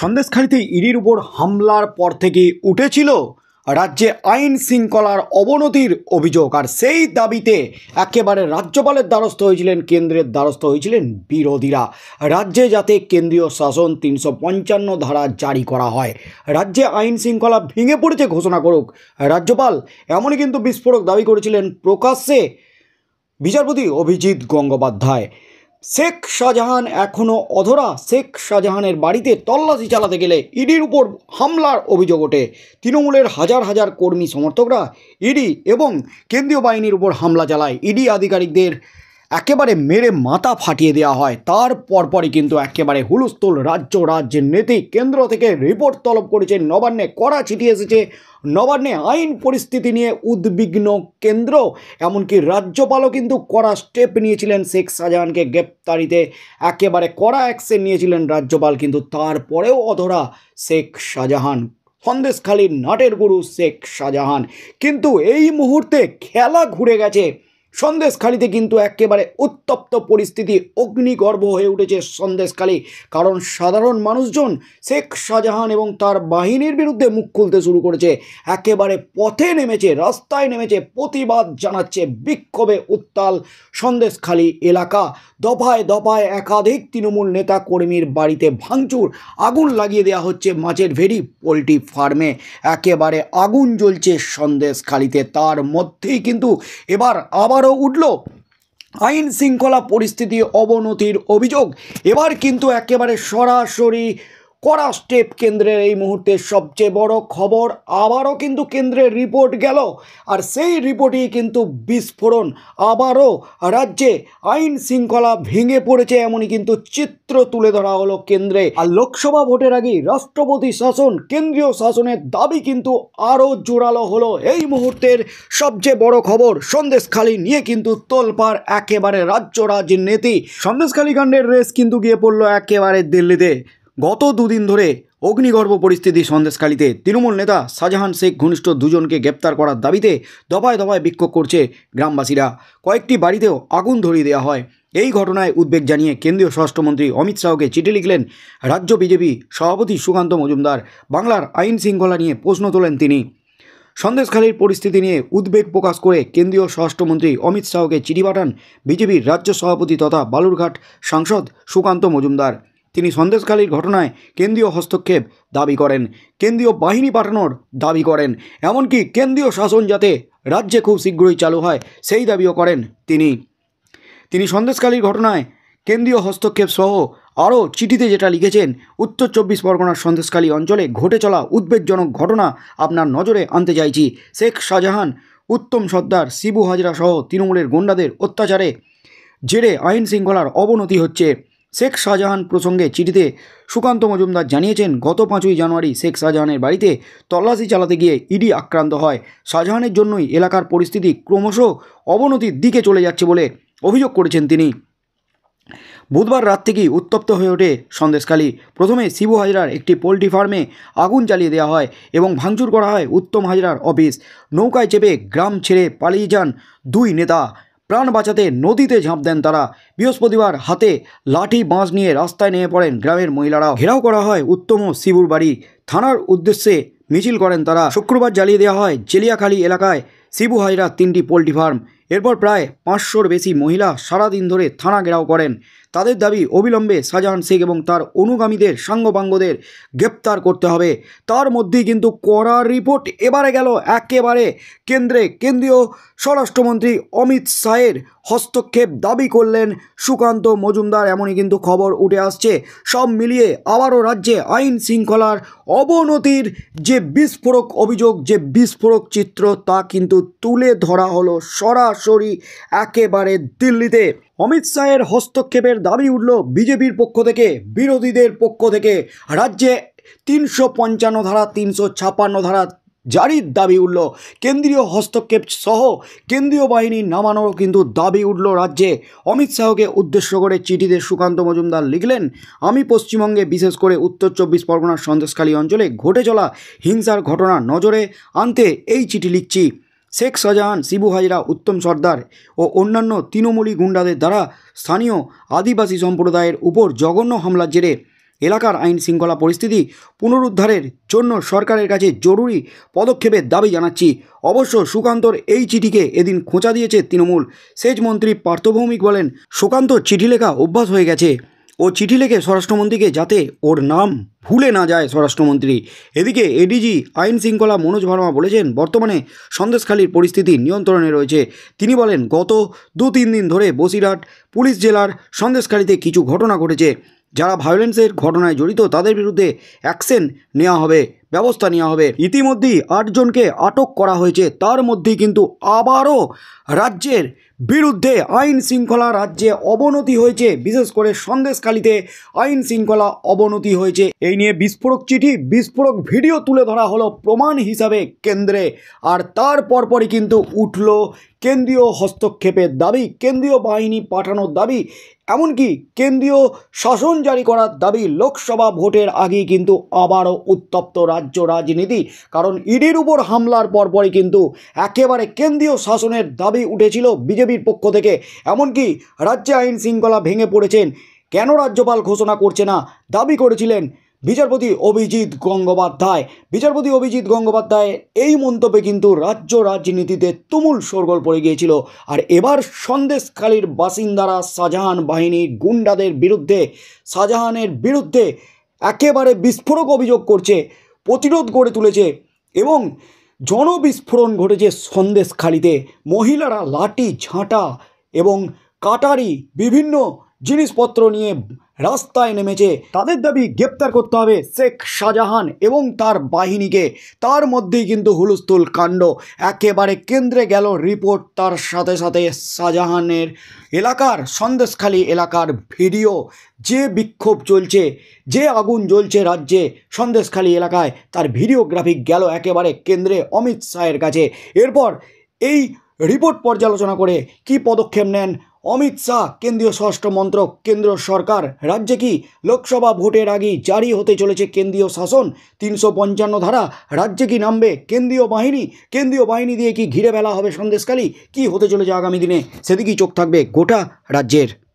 সন্দেশখালিতে ইডির উপর হামলার পর থেকে উঠেছিল রাজ্যে আইন শৃঙ্খলার অবনতির অভিযোগ আর সেই দাবিতে একেবারে রাজ্যপালের দ্বারস্থ হয়েছিলেন কেন্দ্রের দ্বারস্থ হয়েছিলেন বিরোধীরা রাজ্যে যাতে কেন্দ্রীয় শাসন তিনশো পঞ্চান্ন ধারা জারি করা হয় রাজ্যে আইন শৃঙ্খলা ভেঙে পড়েছে ঘোষণা করুক রাজ্যপাল এমনই কিন্তু বিস্ফোরক দাবি করেছিলেন প্রকাশ্যে বিচারপতি অভিজিৎ গঙ্গোপাধ্যায় শেখ শাহজাহান এখনও অধরা শেখ শাহজাহানের বাড়িতে তল্লাশি চালাতে গেলে ইডির উপর হামলার অভিযোগ ওঠে তৃণমূলের হাজার হাজার কর্মী সমর্থকরা ইডি এবং কেন্দ্রীয় বাহিনীর উপর হামলা চালায় ইডি আধিকারিকদের একেবারে মেরে মাথা ফাটিয়ে দেওয়া হয় তার পরপরই কিন্তু একেবারে হুলস্থুল রাজ্য রাজ্যের নেতি কেন্দ্র থেকে রিপোর্ট তলব করেছে নবান্নে কড়া চিঠি এসেছে নবান্নে আইন পরিস্থিতি নিয়ে উদ্বিগ্ন কেন্দ্র এমনকি রাজ্যপালও কিন্তু কড়া স্টেপ নিয়েছিলেন শেখ শাহজাহানকে গ্রেপ্তারিতে একেবারে কড়া অ্যাকশন নিয়েছিলেন রাজ্যপাল কিন্তু তারপরেও অধরা শেখ শাহজাহান সন্দেশখালীর নাটের গুরু শেখ শাহজাহান কিন্তু এই মুহূর্তে খেলা ঘুরে গেছে সন্দেশখালিতে কিন্তু একেবারে উত্তপ্ত পরিস্থিতি অগ্নিগর্ভ হয়ে উঠেছে সন্দেশখালি কারণ সাধারণ মানুষজন শেখ শাহজাহান এবং তার বাহিনীর বিরুদ্ধে মুখ খুলতে শুরু করেছে একেবারে পথে নেমেছে রাস্তায় নেমেছে প্রতিবাদ জানাচ্ছে বিক্ষোভে উত্তাল সন্দেশখালি এলাকা দফায় দফায় একাধিক তৃণমূল নেতা কর্মীর বাড়িতে ভাঙচুর আগুন লাগিয়ে দেওয়া হচ্ছে মাছের ভেরি পোলট্রি ফার্মে একেবারে আগুন জ্বলছে সন্দেশখালিতে তার মধ্যেই কিন্তু এবার আবার আবারও উঠল আইন শৃঙ্খলা পরিস্থিতি অবনতির অভিযোগ এবার কিন্তু একেবারে সরাসরি করা স্টেপ কেন্দ্রের এই মুহূর্তে সবচেয়ে বড় খবর আবারও কিন্তু কেন্দ্রের রিপোর্ট গেল আর সেই রিপোর্টেই কিন্তু বিস্ফোরণ আবারও রাজ্যে আইন শৃঙ্খলা ভেঙে পড়েছে এমনই কিন্তু চিত্র তুলে ধরা হলো কেন্দ্রে আর লোকসভা ভোটের আগেই রাষ্ট্রপতি শাসন কেন্দ্রীয় শাসনের দাবি কিন্তু আরও জোরালো হলো এই মুহূর্তের সবচেয়ে বড় খবর সন্দেশখালি নিয়ে কিন্তু তোলপার একেবারে রাজ্য রাজনীতি সন্দেশখালী কাণ্ডের রেস কিন্তু গিয়ে পড়লো একেবারে দিল্লিতে গত দুদিন ধরে অগ্নিগর্ভ পরিস্থিতি সন্দেশখালীতে তৃণমূল নেতা শাহজাহান শেখ ঘনিষ্ঠ দুজনকে গ্রেপ্তার করার দাবিতে দফায় দফায় বিক্ষোভ করছে গ্রামবাসীরা কয়েকটি বাড়িতেও আগুন ধরিয়ে দেওয়া হয় এই ঘটনায় উদ্বেগ জানিয়ে কেন্দ্রীয় স্বরাষ্ট্রমন্ত্রী অমিত শাহকে চিঠি লিখলেন রাজ্য বিজেপি সভাপতি সুকান্ত মজুমদার বাংলার আইন শৃঙ্খলা নিয়ে প্রশ্ন তোলেন তিনি সন্দেশখালীর পরিস্থিতি নিয়ে উদ্বেগ প্রকাশ করে কেন্দ্রীয় স্বরাষ্ট্রমন্ত্রী অমিত শাহকে চিঠি পাঠান বিজেপির রাজ্য সভাপতি তথা বালুরঘাট সাংসদ সুকান্ত মজুমদার তিনি সন্দেশখালীর ঘটনায় কেন্দ্রীয় হস্তক্ষেপ দাবি করেন কেন্দ্রীয় বাহিনী পাঠানোর দাবি করেন এমনকি কেন্দ্রীয় শাসন যাতে রাজ্যে খুব শীঘ্রই চালু হয় সেই দাবিও করেন তিনি তিনি সন্দেশকালীর ঘটনায় কেন্দ্রীয় হস্তক্ষেপ সহ আরও চিঠিতে যেটা লিখেছেন উত্তর চব্বিশ পরগনার সন্দেশকালী অঞ্চলে ঘটে চলা উদ্বেগজনক ঘটনা আপনার নজরে আনতে চাইছি শেখ শাহজাহান উত্তম সর্দার শিবু হাজরা সহ তৃণমূলের গোন্ডাদের অত্যাচারে জেরে আইন শৃঙ্খলার অবনতি হচ্ছে শেখ শাহজাহান প্রসঙ্গে চিঠিতে সুকান্ত মজুমদার জানিয়েছেন গত পাঁচই জানুয়ারি শেখ শাহজাহানের বাড়িতে তল্লাশি চালাতে গিয়ে ইডি আক্রান্ত হয় শাহজাহানের জন্যই এলাকার পরিস্থিতি ক্রমশ অবনতির দিকে চলে যাচ্ছে বলে অভিযোগ করেছেন তিনি বুধবার রাত থেকেই উত্তপ্ত হয়ে ওঠে সন্দেশখালী প্রথমে শিবু হাজরার একটি পোলট্রি ফার্মে আগুন চালিয়ে দেওয়া হয় এবং ভাঙচুর করা হয় উত্তম হাজরার অফিস নৌকায় চেপে গ্রাম ছেড়ে পালিয়ে যান দুই নেতা প্রাণ বাঁচাতে নদীতে ঝাঁপ দেন তারা বৃহস্পতিবার হাতে লাঠি বাঁশ নিয়ে রাস্তায় নেমে পড়েন গ্রামের মহিলারা ঘেরাও করা হয় উত্তম শিবুর বাড়ি থানার উদ্দেশ্যে মিছিল করেন তারা শুক্রবার জ্বালিয়ে দেওয়া হয় জেলিয়াখালী এলাকায় শিবু হাইরা তিনটি পোলট্রি ফার্ম এরপর প্রায় পাঁচশোর বেশি মহিলা সারাদিন ধরে থানা ঘেরাও করেন তাদের দাবি অবিলম্বে শাহজাহান শেখ এবং তার অনুগামীদের সাঙ্গবাঙ্গদের গ্রেপ্তার করতে হবে তার মধ্যেই কিন্তু কড়া রিপোর্ট এবারে গেল একেবারে কেন্দ্রে কেন্দ্রীয় স্বরাষ্ট্রমন্ত্রী অমিত শাহের হস্তক্ষেপ দাবি করলেন সুকান্ত মজুমদার এমনই কিন্তু খবর উঠে আসছে সব মিলিয়ে আবারও রাজ্যে আইন শৃঙ্খলার অবনতির যে বিস্ফোরক অভিযোগ যে বিস্ফোরক চিত্র তা কিন্তু তুলে ধরা হলো সরাস সরাসরি একেবারে দিল্লিতে অমিত শাহের হস্তক্ষেপের দাবি উঠল বিজেপির পক্ষ থেকে বিরোধীদের পক্ষ থেকে রাজ্যে তিনশো পঞ্চান্ন ধারা তিনশো ছাপ্পান্ন ধারা জারির দাবি উঠল কেন্দ্রীয় হস্তক্ষেপ সহ কেন্দ্রীয় বাহিনী নামানোরও কিন্তু দাবি উঠল রাজ্যে অমিত শাহকে উদ্দেশ্য করে চিঠিতে সুকান্ত মজুমদার লিখলেন আমি পশ্চিমবঙ্গে বিশেষ করে উত্তর চব্বিশ পরগনার সন্দেশখালী অঞ্চলে ঘটে চলা হিংসার ঘটনা নজরে আনতে এই চিঠি লিখছি শেখ শাহজাহান শিবু হাজরা উত্তম সর্দার ও অন্যান্য তৃণমূলী গুন্ডাদের দ্বারা স্থানীয় আদিবাসী সম্প্রদায়ের উপর জঘন্য হামলার জেরে এলাকার আইন শৃঙ্খলা পরিস্থিতি পুনরুদ্ধারের জন্য সরকারের কাছে জরুরি পদক্ষেপের দাবি জানাচ্ছি অবশ্য সুকান্তর এই চিঠিকে এদিন খোঁচা দিয়েছে তৃণমূল সেচ মন্ত্রী পার্থভৌমিক বলেন সুকান্ত চিঠি লেখা অভ্যাস হয়ে গেছে ও চিঠি লেখে স্বরাষ্ট্রমন্ত্রীকে যাতে ওর নাম ভুলে না যায় স্বরাষ্ট্রমন্ত্রী এদিকে এডিজি আইন শৃঙ্খলা মনোজ ভার্মা বলেছেন বর্তমানে সন্দেশখালীর পরিস্থিতি নিয়ন্ত্রণে রয়েছে তিনি বলেন গত দু তিন দিন ধরে বসিরহাট পুলিশ জেলার সন্দেশখালীতে কিছু ঘটনা ঘটেছে যারা ভায়োলেন্সের ঘটনায় জড়িত তাদের বিরুদ্ধে অ্যাকশন নেওয়া হবে ব্যবস্থা নেওয়া হবে ইতিমধ্যেই আটজনকে আটক করা হয়েছে তার মধ্যে কিন্তু আবারও রাজ্যের বিরুদ্ধে আইন শৃঙ্খলা রাজ্যে অবনতি হয়েছে বিশেষ করে সন্দেশখালিতে আইন শৃঙ্খলা অবনতি হয়েছে এই নিয়ে বিস্ফোরক চিঠি বিস্ফোরক ভিডিও তুলে ধরা হলো প্রমাণ হিসাবে কেন্দ্রে আর তার পরপরই কিন্তু উঠল কেন্দ্রীয় হস্তক্ষেপের দাবি কেন্দ্রীয় বাহিনী পাঠানোর দাবি এমনকি কেন্দ্রীয় শাসন জারি করার দাবি লোকসভা ভোটের আগেই কিন্তু আবারও উত্তপ্ত রাজ্য রাজ্য রাজনীতি কারণ ইডির উপর হামলার পরপরই কিন্তু একেবারে কেন্দ্রীয় শাসনের দাবি উঠেছিল বিজেপির পক্ষ থেকে এমনকি রাজ্যে আইন শৃঙ্খলা ভেঙে পড়েছেন কেন রাজ্যপাল ঘোষণা করছে না দাবি করেছিলেন বিচারপতি অভিজিৎ গঙ্গোপাধ্যায় বিচারপতি অভিজিৎ গঙ্গোপাধ্যায়ের এই মন্তব্যে কিন্তু রাজ্য রাজনীতিতে তুমুল শোরগোল পড়ে গিয়েছিল আর এবার সন্দেশখালীর বাসিন্দারা শাহজাহান বাহিনী গুন্ডাদের বিরুদ্ধে শাহজাহানের বিরুদ্ধে একেবারে বিস্ফোরক অভিযোগ করছে প্রতিরোধ গড়ে তুলেছে এবং জনবিস্ফোরণ ঘটেছে সন্দেশখালিতে মহিলারা লাঠি ঝাঁটা এবং কাটারি বিভিন্ন জিনিসপত্র নিয়ে রাস্তায় নেমেছে তাদের দাবি গ্রেপ্তার করতে হবে শেখ শাহজাহান এবং তার বাহিনীকে তার মধ্যেই কিন্তু হুলস্থুল কাণ্ড একেবারে কেন্দ্রে গেল রিপোর্ট তার সাথে সাথে শাহজাহানের এলাকার সন্দেশখালী এলাকার ভিডিও যে বিক্ষোভ চলছে যে আগুন জ্বলছে রাজ্যে সন্দেশখালী এলাকায় তার ভিডিওগ্রাফি গেল একেবারে কেন্দ্রে অমিত শাহের কাছে এরপর এই রিপোর্ট পর্যালোচনা করে কি পদক্ষেপ নেন অমিত শাহ কেন্দ্রীয় স্বরাষ্ট্রমন্ত্রক কেন্দ্র সরকার রাজ্যে কি লোকসভা ভোটের আগেই জারি হতে চলেছে কেন্দ্রীয় শাসন তিনশো পঞ্চান্ন ধারা রাজ্যে কি নামবে কেন্দ্রীয় বাহিনী কেন্দ্রীয় বাহিনী দিয়ে কি ঘিরে ফেলা হবে সন্দেশকালী কি হতে চলেছে আগামী দিনে সেদিকেই চোখ থাকবে গোটা রাজ্যের